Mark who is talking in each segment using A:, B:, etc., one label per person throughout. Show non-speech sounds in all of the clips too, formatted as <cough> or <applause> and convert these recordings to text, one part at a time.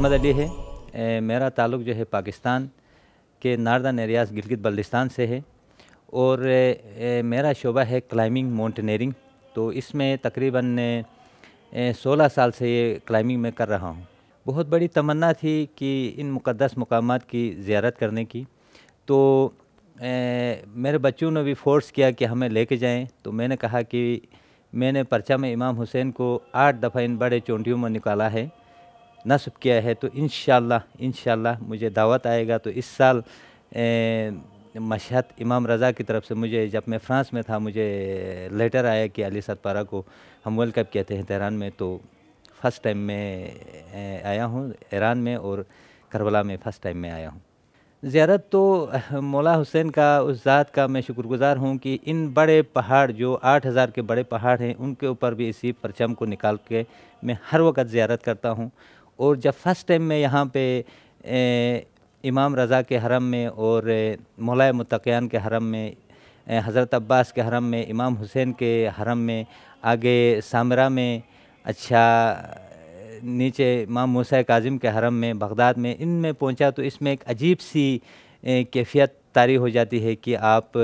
A: محمد علی ہے میرا تعلق جو ہے پاکستان کے ناردہ نریاض گلگت بلدستان سے ہے اور میرا شعبہ ہے کلائمنگ ماؤنٹینئرنگ تو اس میں تقریباً سولہ سال سے یہ کلائمنگ میں کر رہا ہوں بہت بڑی تمنا تھی کہ ان مقدس مقامات کی زیارت کرنے کی تو میرے بچوں نے بھی فورس کیا کہ ہمیں لے کے جائیں تو میں نے کہا کہ میں نے پرچہ میں امام حسین کو آٹھ دفعہ ان بڑے چونٹیوں میں نکالا ہے نصب کیا ہے تو انشاءاللہ انشاءاللہ مجھے دعوت آئے گا تو اس سال مشہد امام رضا کی طرف سے مجھے جب میں فرانس میں تھا مجھے لیٹر آیا کہ علی پارہ کو ہم ورلڈ کپ کہتے ہیں تہران میں تو فرسٹ ٹائم میں آیا ہوں ایران میں اور کربلا میں فرسٹ ٹائم میں آیا ہوں زیارت تو مولا حسین کا اس ذات کا میں شکر گزار ہوں کہ ان بڑے پہاڑ جو آٹھ ہزار کے بڑے پہاڑ ہیں ان کے اوپر بھی اسی پرچم کو نکال کے میں ہر وقت زیارت کرتا ہوں اور جب فسٹ ٹائم میں یہاں پہ امام رضا کے حرم میں اور مولا متقیان کے حرم میں حضرت عباس کے حرم میں امام حسین کے حرم میں آگے سامرہ میں اچھا نیچے امام موسیٰ کاظم کے حرم میں بغداد میں ان میں پہنچا تو اس میں ایک عجیب سی کیفیت طاری ہو جاتی ہے کہ آپ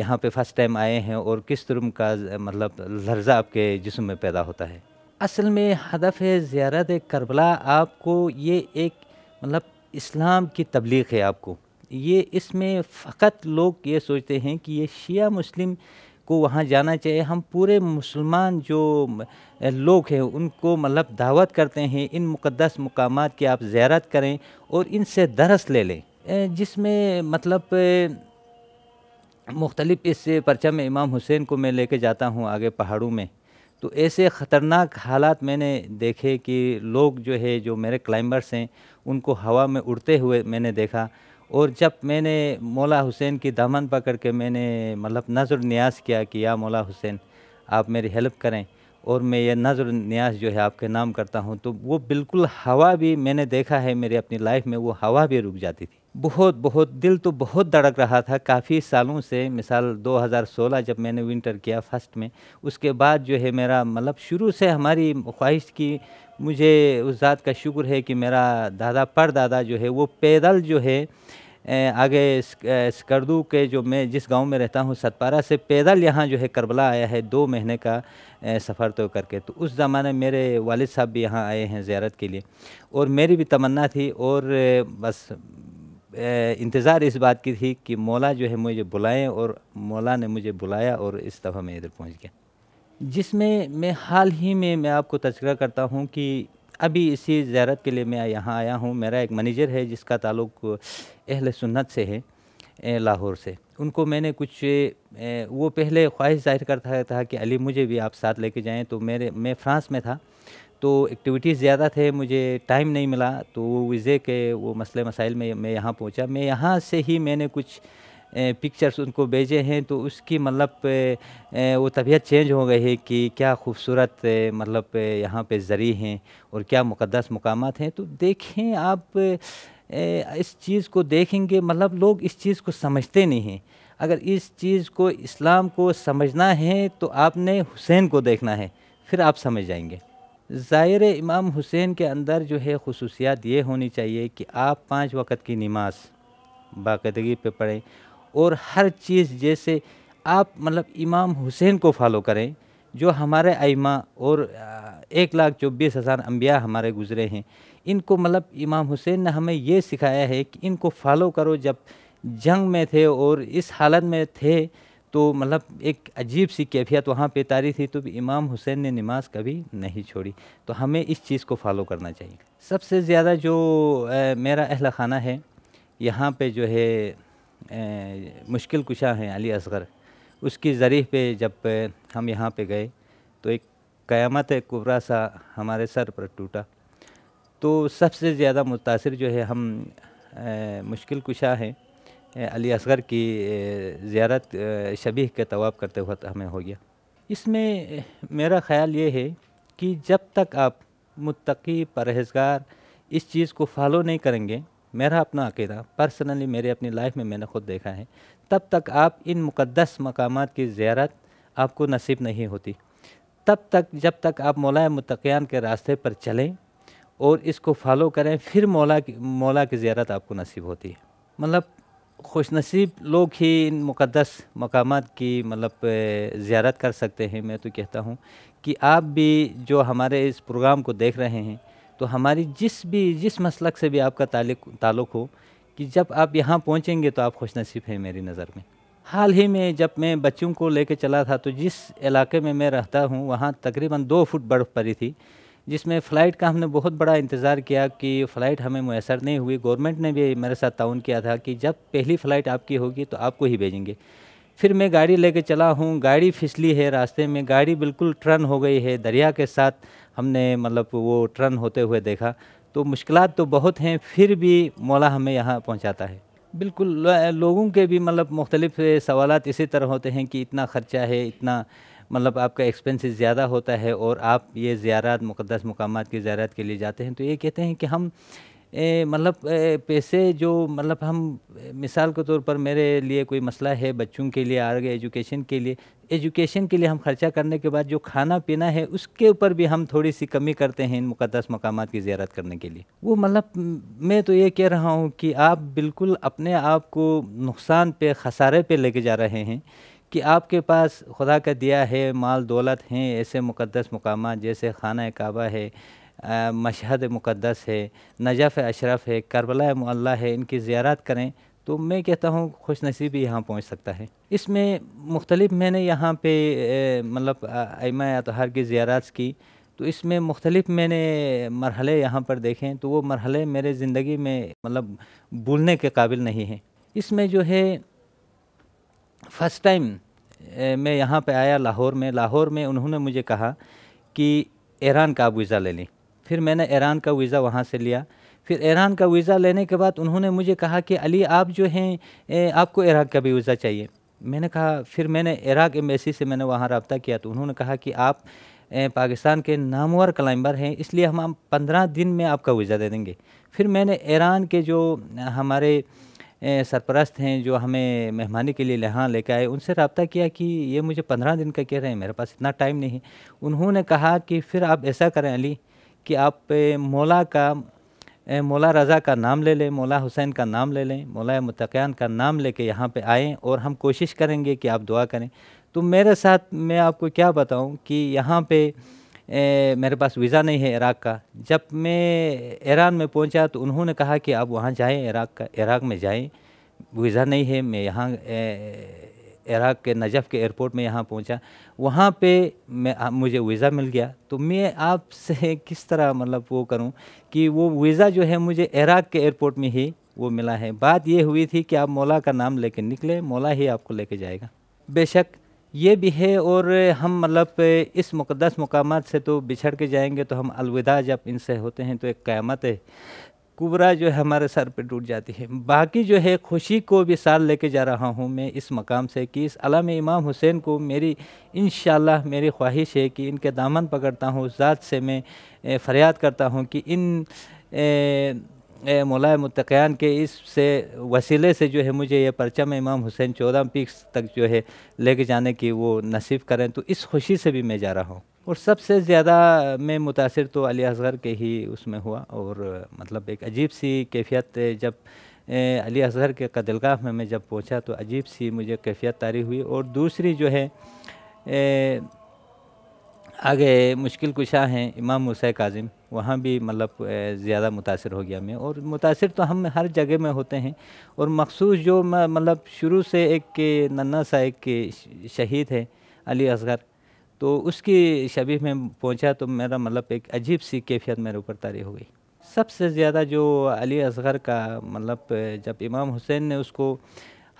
A: یہاں پہ فسٹ ٹائم آئے ہیں اور کس طرح کا مطلب لرزہ آپ کے جسم میں پیدا ہوتا ہے اصل میں ہدف زیارت کربلا آپ کو یہ ایک مطلب اسلام کی تبلیغ ہے آپ کو یہ اس میں فقط لوگ یہ سوچتے ہیں کہ یہ شیعہ مسلم کو وہاں جانا چاہیے ہم پورے مسلمان جو لوگ ہیں ان کو مطلب دعوت کرتے ہیں ان مقدس مقامات کی آپ زیارت کریں اور ان سے درس لے لیں جس میں مطلب مختلف اس پرچم امام حسین کو میں لے کے جاتا ہوں آگے پہاڑوں میں تو ایسے خطرناک حالات میں نے دیکھے کہ لوگ جو ہے جو میرے کلائمبرس ہیں ان کو ہوا میں اڑتے ہوئے میں نے دیکھا اور جب میں نے مولا حسین کی دامن پکڑ کے میں نے مطلب نظر نیاز کیا کہ یا مولا حسین آپ میری ہیلپ کریں اور میں یہ نظر نیاز جو ہے آپ کے نام کرتا ہوں تو وہ بالکل ہوا بھی میں نے دیکھا ہے میرے اپنی لائف میں وہ ہوا بھی رک جاتی تھی بہت بہت دل تو بہت دھڑک رہا تھا کافی سالوں سے مثال دو ہزار سولہ جب میں نے ونٹر کیا فسٹ میں اس کے بعد جو ہے میرا مطلب شروع سے ہماری خواہش کی مجھے اس ذات کا شکر ہے کہ میرا دادا پر دادا جو ہے وہ پیدل جو ہے آگے اسکردو کے جو میں جس گاؤں میں رہتا ہوں ستپارہ سے پیدل یہاں جو ہے کربلا آیا ہے دو مہینے کا سفر تو کر کے تو اس زمانے میرے والد صاحب بھی یہاں آئے ہیں زیارت کے لیے اور میری بھی تمنا تھی اور بس انتظار اس بات کی تھی کہ مولا جو ہے مجھے بلائیں اور مولا نے مجھے بلایا اور اس دفعہ میں ادھر پہنچ گیا جس میں میں حال ہی میں میں آپ کو تذکرہ کرتا ہوں کہ ابھی اسی زیارت کے لیے میں یہاں آیا ہوں میرا ایک منیجر ہے جس کا تعلق اہل سنت سے ہے لاہور سے ان کو میں نے کچھ وہ پہلے خواہش ظاہر کرتا تھا کہ علی مجھے بھی آپ ساتھ لے کے جائیں تو میرے میں فرانس میں تھا تو ایکٹیوٹیز زیادہ تھے مجھے ٹائم نہیں ملا تو وہ کے وہ مسئلے مسائل میں میں یہاں پہنچا میں یہاں سے ہی میں نے کچھ پکچرس ان کو بھیجے ہیں تو اس کی مطلب وہ طبیعت چینج ہو گئی ہے کہ کیا خوبصورت مطلب یہاں پہ زرعی ہیں اور کیا مقدس مقامات ہیں تو دیکھیں آپ اس چیز کو دیکھیں گے مطلب لوگ اس چیز کو سمجھتے نہیں ہیں اگر اس چیز کو اسلام کو سمجھنا ہے تو آپ نے حسین کو دیکھنا ہے پھر آپ سمجھ جائیں گے ظاہر امام حسین کے اندر جو ہے خصوصیات یہ ہونی چاہیے کہ آپ پانچ وقت کی نماز باقاعدگی پہ پڑھیں اور ہر چیز جیسے آپ مطلب امام حسین کو فالو کریں جو ہمارے ائمہ اور ایک لاکھ چوبیس ہزار انبیاء ہمارے گزرے ہیں ان کو مطلب امام حسین نے ہمیں یہ سکھایا ہے کہ ان کو فالو کرو جب جنگ میں تھے اور اس حالت میں تھے تو مطلب ایک عجیب سی کیفیت وہاں پہ تاری تھی تو بھی امام حسین نے نماز کبھی نہیں چھوڑی تو ہمیں اس چیز کو فالو کرنا چاہیے سب سے زیادہ جو میرا اہل خانہ ہے یہاں پہ جو ہے مشکل کشا ہیں علی اصغر اس کی ذریعہ پہ جب ہم یہاں پہ گئے تو ایک قیامت قبرا سا ہمارے سر پر ٹوٹا تو سب سے زیادہ متاثر جو ہے ہم مشکل کشا ہیں علی اصغر کی زیارت شبیح کے طواب کرتے وقت ہمیں ہو گیا اس میں میرا خیال یہ ہے کہ جب تک آپ متقی پرہزگار اس چیز کو فالو نہیں کریں گے میرا اپنا عقیدہ پرسنلی میرے اپنی لائف میں میں نے خود دیکھا ہے تب تک آپ ان مقدس مقامات کی زیارت آپ کو نصیب نہیں ہوتی تب تک جب تک آپ مولا متقیان کے راستے پر چلیں اور اس کو فالو کریں پھر مولا کی مولا کی زیارت آپ کو نصیب ہوتی ہے مطلب خوش نصیب لوگ ہی ان مقدس مقامات کی مطلب زیارت کر سکتے ہیں میں تو کہتا ہوں کہ آپ بھی جو ہمارے اس پروگرام کو دیکھ رہے ہیں تو ہماری جس بھی جس مسلک سے بھی آپ کا تعلق تعلق ہو کہ جب آپ یہاں پہنچیں گے تو آپ خوش نصیب ہیں میری نظر میں حال ہی میں جب میں بچوں کو لے کے چلا تھا تو جس علاقے میں میں رہتا ہوں وہاں تقریباً دو فٹ برف پری تھی جس میں فلائٹ کا ہم نے بہت بڑا انتظار کیا کہ فلائٹ ہمیں میسر نہیں ہوئی گورنمنٹ نے بھی میرے ساتھ تعاون کیا تھا کہ جب پہلی فلائٹ آپ کی ہوگی تو آپ کو ہی بھیجیں گے پھر میں گاڑی لے کے چلا ہوں گاڑی پھسلی ہے راستے میں گاڑی بالکل ٹرن ہو گئی ہے دریا کے ساتھ ہم نے مطلب وہ ٹرن ہوتے ہوئے دیکھا تو مشکلات تو بہت ہیں پھر بھی مولا ہمیں یہاں پہنچاتا ہے بالکل لوگوں کے بھی مطلب مختلف سوالات اسی طرح ہوتے ہیں کہ اتنا خرچہ ہے اتنا مطلب آپ کا ایکسپینسز زیادہ ہوتا ہے اور آپ یہ زیارات مقدس مقامات کی زیارات کے لیے جاتے ہیں تو یہ کہتے ہیں کہ ہم مطلب پیسے جو مطلب ہم مثال کے طور پر میرے لیے کوئی مسئلہ ہے بچوں کے لیے آگے ایجوکیشن کے لیے ایجوکیشن کے لیے ہم خرچہ کرنے کے بعد جو کھانا پینا ہے اس کے اوپر بھی ہم تھوڑی سی کمی کرتے ہیں ان مقدس مقامات کی زیارت کرنے کے لیے وہ مطلب میں تو یہ کہہ رہا ہوں کہ آپ بالکل اپنے آپ کو نقصان پہ خسارے پہ لے کے جا رہے ہیں کہ آپ کے پاس خدا کا دیا ہے مال دولت ہیں ایسے مقدس مقامات جیسے خانہ کعبہ ہے مشہد مقدس ہے نجف اشرف ہے کربلا معلّہ ہے ان کی زیارت کریں تو میں کہتا ہوں خوش نصیبی یہاں پہنچ سکتا ہے اس میں مختلف میں نے یہاں پہ مطلب ایمہ اطہار کی زیارت کی تو اس میں مختلف میں نے مرحلے یہاں پر دیکھیں تو وہ مرحلے میرے زندگی میں مطلب بھولنے کے قابل نہیں ہیں اس میں جو ہے فسٹ ٹائم eh, میں یہاں پہ آیا لاہور میں لاہور میں انہوں نے مجھے کہا کہ ایران کا آپ ویزا لے لیں پھر میں نے ایران کا ویزا وہاں سے لیا پھر ایران کا ویزا لینے کے بعد انہوں نے مجھے کہا کہ علی آپ جو ہیں آپ کو عراق کا بھی ویزا چاہیے میں نے کہا پھر میں نے عراق ایمبیسی سے میں نے وہاں رابطہ کیا تو انہوں نے کہا کہ آپ پاکستان کے نامور کلائمبر ہیں اس لیے ہم پندرہ دن میں آپ کا ویزا دے دیں گے پھر میں نے ایران کے جو ہمارے سرپرست ہیں جو ہمیں مہمانی کے لیے لہاں لے کے آئے ان سے رابطہ کیا کہ یہ مجھے پندرہ دن کا کہہ رہے ہیں میرے پاس اتنا ٹائم نہیں انہوں نے کہا کہ پھر آپ ایسا کریں علی کہ آپ مولا کا مولا رضا کا نام لے لیں مولا حسین کا نام لے لیں مولا متقیان کا نام لے کے یہاں پہ آئیں اور ہم کوشش کریں گے کہ آپ دعا کریں تو میرے ساتھ میں آپ کو کیا بتاؤں کہ یہاں پہ میرے پاس ویزا نہیں ہے عراق کا جب میں ایران میں پہنچا تو انہوں نے کہا کہ آپ وہاں جائیں عراق کا عراق میں جائیں ویزا نہیں ہے میں یہاں عراق کے نجف کے ایئرپورٹ میں یہاں پہنچا وہاں پہ میں مجھے ویزا مل گیا تو میں آپ سے <laughs> کس طرح مطلب وہ کروں کہ وہ ویزا جو ہے مجھے عراق کے ایئرپورٹ میں ہی وہ ملا ہے بات یہ ہوئی تھی کہ آپ مولا کا نام لے کے نکلیں مولا ہی آپ کو لے کے جائے گا بے شک یہ بھی ہے اور ہم مطلب اس مقدس مقامات سے تو بچھڑ کے جائیں گے تو ہم الوداع جب ان سے ہوتے ہیں تو ایک قیامت ہے کبرا جو ہے ہمارے سر پہ ٹوٹ جاتی ہے باقی جو ہے خوشی کو بھی سال لے کے جا رہا ہوں میں اس مقام سے کہ اس علام امام حسین کو میری انشاءاللہ اللہ میری خواہش ہے کہ ان کے دامن پکڑتا ہوں ذات سے میں فریاد کرتا ہوں کہ ان مولائے متقیان کے اس سے وسیلے سے جو ہے مجھے یہ پرچم امام حسین چودہ پیکس تک جو ہے لے کے جانے کی وہ نصیب کریں تو اس خوشی سے بھی میں جا رہا ہوں اور سب سے زیادہ میں متاثر تو علی اصغر کے ہی اس میں ہوا اور مطلب ایک عجیب سی کیفیت جب علی اصغر کے قدلگاہ گاہ میں میں جب پہنچا تو عجیب سی مجھے کیفیت تاری ہوئی اور دوسری جو ہے آگے مشکل کشا ہیں امام موسیٰ کاظم وہاں بھی مطلب زیادہ متاثر ہو گیا میں اور متاثر تو ہم ہر جگہ میں ہوتے ہیں اور مخصوص جو مطلب شروع سے ایک ننا سا ایک شہید ہے علی اصغر تو اس کی شبیح میں پہنچا تو میرا مطلب ایک عجیب سی کیفیت میرے اوپر تاری ہو گئی سب سے زیادہ جو علی اصغر کا مطلب جب امام حسین نے اس کو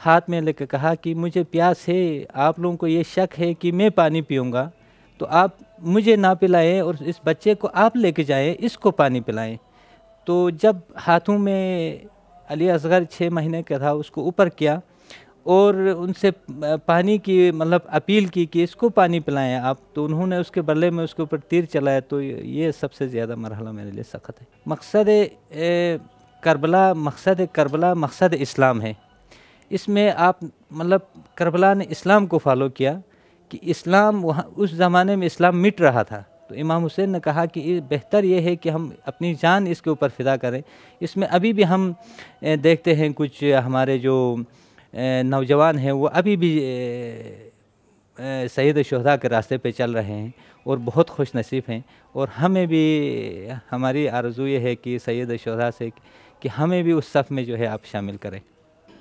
A: ہاتھ میں لے کے کہا کہ مجھے پیاس ہے آپ لوگوں کو یہ شک ہے کہ میں پانی پیوں گا تو آپ مجھے نہ پلائیں اور اس بچے کو آپ لے کے جائیں اس کو پانی پلائیں تو جب ہاتھوں میں علی اصغر چھ مہینے کا تھا اس کو اوپر کیا اور ان سے پانی کی مطلب اپیل کی کہ اس کو پانی پلائیں آپ تو انہوں نے اس کے بلے میں اس کے اوپر تیر چلایا تو یہ سب سے زیادہ مرحلہ میرے لیے سخت ہے مقصد کربلا مقصد کربلا مقصد اسلام ہے اس میں آپ مطلب کربلا نے اسلام کو فالو کیا کہ اسلام وہاں اس زمانے میں اسلام مٹ رہا تھا تو امام حسین نے کہا کہ بہتر یہ ہے کہ ہم اپنی جان اس کے اوپر فدا کریں اس میں ابھی بھی ہم دیکھتے ہیں کچھ ہمارے جو نوجوان ہیں وہ ابھی بھی سید شہدا کے راستے پہ چل رہے ہیں اور بہت خوش نصیب ہیں اور ہمیں بھی ہماری آرزو یہ ہے کہ سید شہدا سے کہ ہمیں بھی اس صف میں جو ہے آپ شامل کریں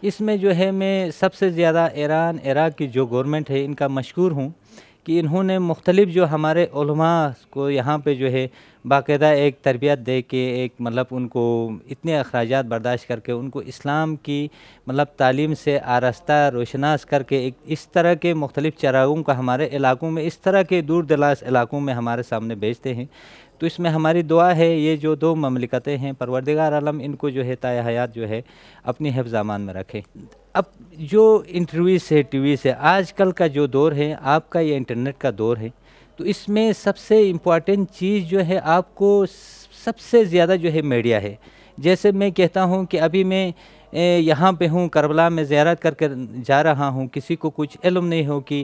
A: اس میں جو ہے میں سب سے زیادہ ایران عراق کی جو گورنمنٹ ہے ان کا مشکور ہوں کہ انہوں نے مختلف جو ہمارے علماء کو یہاں پہ جو ہے باقاعدہ ایک تربیت دے کے ایک مطلب ان کو اتنے اخراجات برداشت کر کے ان کو اسلام کی مطلب تعلیم سے آراستہ روشناس کر کے ایک اس طرح کے مختلف چراغوں کا ہمارے علاقوں میں اس طرح کے دور دراز علاقوں میں ہمارے سامنے بھیجتے ہیں تو اس میں ہماری دعا ہے یہ جو دو مملکتیں ہیں پروردگار عالم ان کو جو ہے تائے حیات جو ہے اپنی حفظ امان میں رکھے اب جو انٹرویو سے ٹی وی سے آج کل کا جو دور ہے آپ کا یہ انٹرنیٹ کا دور ہے تو اس میں سب سے امپورٹنٹ چیز جو ہے آپ کو سب سے زیادہ جو ہے میڈیا ہے جیسے میں کہتا ہوں کہ ابھی میں یہاں پہ ہوں کربلا میں زیارت کر کر جا رہا ہوں کسی کو کچھ علم نہیں ہو کہ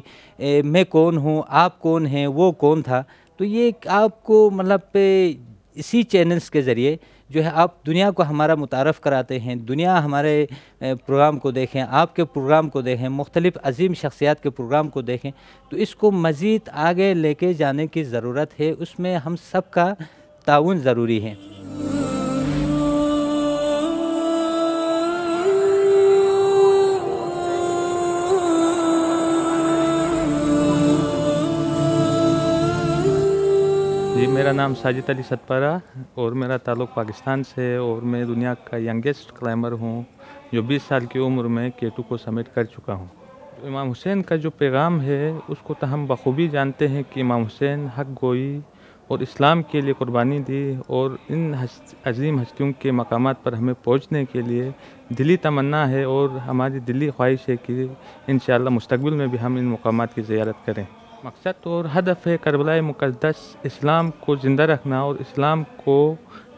A: میں کون ہوں آپ کون ہیں وہ کون تھا تو یہ آپ کو مطلب پہ اسی چینلز کے ذریعے جو ہے آپ دنیا کو ہمارا متعارف کراتے ہیں دنیا ہمارے پروگرام کو دیکھیں آپ کے پروگرام کو دیکھیں مختلف عظیم شخصیات کے پروگرام کو دیکھیں تو اس کو مزید آگے لے کے جانے کی ضرورت ہے اس میں ہم سب کا تعاون ضروری ہے
B: میرا نام ساجد علی ستپرا اور میرا تعلق پاکستان سے ہے اور میں دنیا کا ینگیسٹ کلائمر ہوں جو بیس سال کی عمر میں کیٹو کو سمیٹ کر چکا ہوں امام حسین کا جو پیغام ہے اس کو تو ہم بخوبی جانتے ہیں کہ امام حسین حق گوئی اور اسلام کے لیے قربانی دی اور ان عظیم ہستیوں کے مقامات پر ہمیں پہنچنے کے لیے دلی تمنا ہے اور ہماری دلی خواہش ہے کہ انشاءاللہ مستقبل میں بھی ہم ان مقامات کی زیارت کریں مقصد اور ہدف ہے کربلہ مقدس اسلام کو زندہ رکھنا اور اسلام کو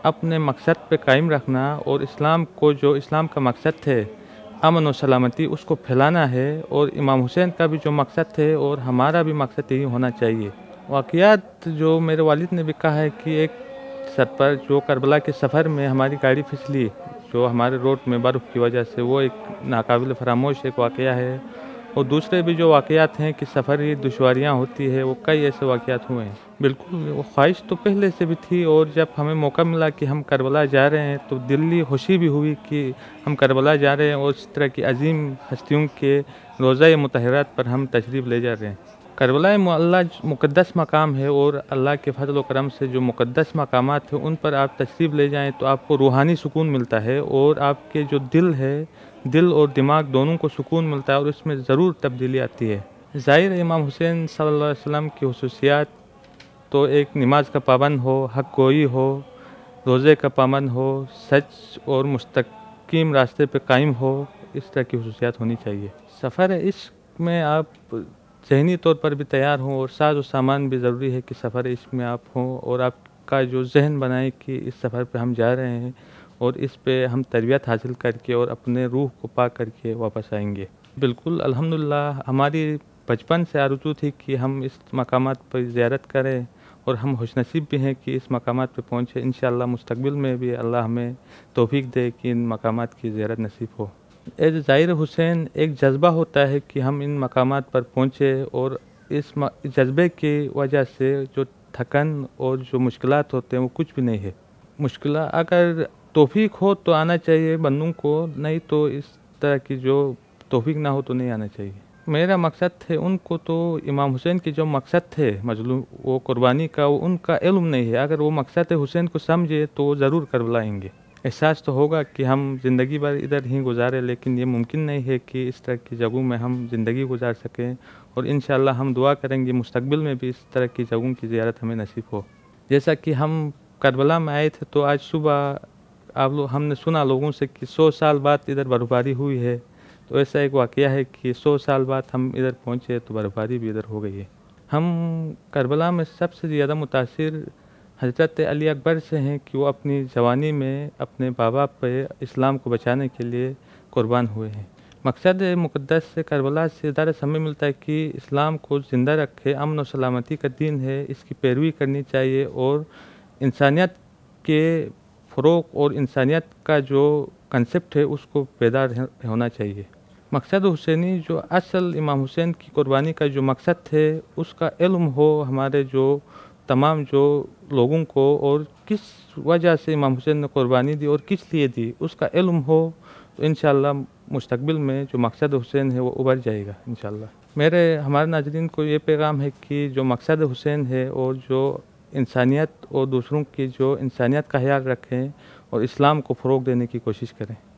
B: اپنے مقصد پہ قائم رکھنا اور اسلام کو جو اسلام کا مقصد ہے امن و سلامتی اس کو پھیلانا ہے اور امام حسین کا بھی جو مقصد ہے اور ہمارا بھی مقصد یہی ہونا چاہیے واقعات جو میرے والد نے بھی کہا ہے کہ ایک سر پر جو کربلا کے سفر میں ہماری گاڑی پھسلی جو ہمارے روڈ میں برف کی وجہ سے وہ ایک ناقابل فراموش ایک واقعہ ہے اور دوسرے بھی جو واقعات ہیں کہ سفری دشواریاں ہوتی ہے وہ کئی ایسے واقعات ہوئے ہیں بالکل خواہش تو پہلے سے بھی تھی اور جب ہمیں موقع ملا کہ ہم کربلا جا رہے ہیں تو دلی خوشی بھی ہوئی کہ ہم کربلا جا رہے ہیں اور اس طرح کی عظیم ہستیوں کے روزہ متحرات پر ہم تشریف لے جا رہے ہیں کربلا معلّہ مقدس مقام ہے اور اللہ کے فضل و کرم سے جو مقدس مقامات ہیں ان پر آپ تشریف لے جائیں تو آپ کو روحانی سکون ملتا ہے اور آپ کے جو دل ہے دل اور دماغ دونوں کو سکون ملتا ہے اور اس میں ضرور تبدیلی آتی ہے ظاہر امام حسین صلی اللہ علیہ وسلم کی خصوصیات تو ایک نماز کا پابند ہو حق گوئی ہو روزے کا پابند ہو سچ اور مستقیم راستے پہ قائم ہو اس طرح کی خصوصیات ہونی چاہیے سفر عشق میں آپ ذہنی طور پر بھی تیار ہوں اور ساز و سامان بھی ضروری ہے کہ سفر اس میں آپ ہوں اور آپ کا جو ذہن بنائیں کہ اس سفر پہ ہم جا رہے ہیں اور اس پہ ہم تربیت حاصل کر کے اور اپنے روح کو پاک کر کے واپس آئیں گے بالکل الحمد ہماری بچپن سے آرزو تھی کہ ہم اس مقامات پر زیارت کریں اور ہم خوش نصیب بھی ہیں کہ اس مقامات پہ پہنچیں انشاءاللہ مستقبل میں بھی اللہ ہمیں توفیق دے کہ ان مقامات کی زیارت نصیب ہو ایز ظاہر حسین ایک جذبہ ہوتا ہے کہ ہم ان مقامات پر پہنچے اور اس جذبے کی وجہ سے جو تھکن اور جو مشکلات ہوتے ہیں وہ کچھ بھی نہیں ہے مشکلہ اگر توفیق ہو تو آنا چاہیے بندوں کو نہیں تو اس طرح کی جو توفیق نہ ہو تو نہیں آنا چاہیے میرا مقصد تھے ان کو تو امام حسین کی جو مقصد تھے مجلوم وہ قربانی کا وہ ان کا علم نہیں ہے اگر وہ مقصد حسین کو سمجھے تو وہ ضرور کرو لائیں گے احساس تو ہوگا کہ ہم زندگی بھر ادھر ہی گزارے لیکن یہ ممکن نہیں ہے کہ اس طرح کی جگہوں میں ہم زندگی گزار سکیں اور انشاءاللہ ہم دعا کریں گے مستقبل میں بھی اس طرح کی جگہوں کی زیارت ہمیں نصیب ہو جیسا کہ ہم کربلا میں آئے تھے تو آج صبح آپ لوگ ہم نے سنا لوگوں سے کہ سو سال بعد ادھر برفباری ہوئی ہے تو ایسا ایک واقعہ ہے کہ سو سال بعد ہم ادھر پہنچے تو برفباری بھی ادھر ہو گئی ہے ہم کربلا میں سب سے زیادہ متاثر حضرت علی اکبر سے ہیں کہ وہ اپنی جوانی میں اپنے بابا پہ اسلام کو بچانے کے لیے قربان ہوئے ہیں مقصد مقدس سے کربلا سے زیادہ سمجھ ملتا ہے کہ اسلام کو زندہ رکھے امن و سلامتی کا دین ہے اس کی پیروی کرنی چاہیے اور انسانیت کے فروغ اور انسانیت کا جو کنسیپٹ ہے اس کو پیدا ہونا چاہیے مقصد حسینی جو اصل امام حسین کی قربانی کا جو مقصد ہے اس کا علم ہو ہمارے جو تمام جو لوگوں کو اور کس وجہ سے امام حسین نے قربانی دی اور کس لیے دی اس کا علم ہو تو انشاءاللہ مستقبل میں جو مقصد حسین ہے وہ ابھر جائے گا انشاءاللہ میرے ہمارے ناظرین کو یہ پیغام ہے کہ جو مقصد حسین ہے اور جو انسانیت اور دوسروں کی جو انسانیت کا خیال رکھیں اور اسلام کو فروغ دینے کی کوشش کریں